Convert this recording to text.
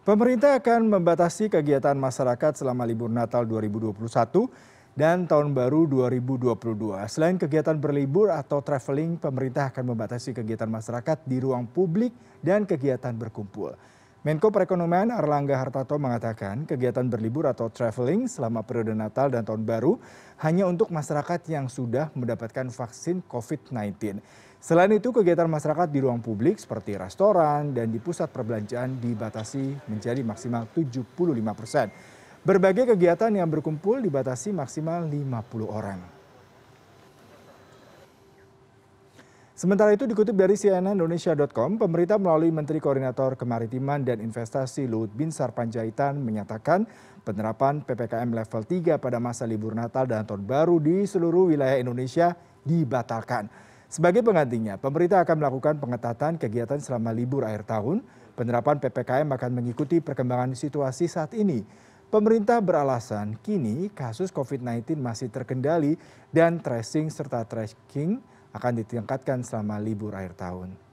Pemerintah akan membatasi kegiatan masyarakat selama libur Natal 2021 dan Tahun Baru 2022. Selain kegiatan berlibur atau traveling, pemerintah akan membatasi kegiatan masyarakat di ruang publik dan kegiatan berkumpul. Menko Perekonomian Erlangga Hartarto mengatakan kegiatan berlibur atau traveling selama periode Natal dan Tahun Baru hanya untuk masyarakat yang sudah mendapatkan vaksin COVID-19. Selain itu kegiatan masyarakat di ruang publik seperti restoran dan di pusat perbelanjaan dibatasi menjadi maksimal 75 persen. Berbagai kegiatan yang berkumpul dibatasi maksimal 50 orang. Sementara itu dikutip dari CNN Indonesia.com, pemerintah melalui Menteri Koordinator Kemaritiman dan Investasi Luhut Binsar Panjaitan menyatakan penerapan PPKM level 3 pada masa libur Natal dan Tahun Baru di seluruh wilayah Indonesia dibatalkan. Sebagai penggantinya, pemerintah akan melakukan pengetatan kegiatan selama libur akhir tahun. Penerapan PPKM akan mengikuti perkembangan situasi saat ini. Pemerintah beralasan kini kasus COVID-19 masih terkendali dan tracing serta tracking akan ditingkatkan selama libur akhir tahun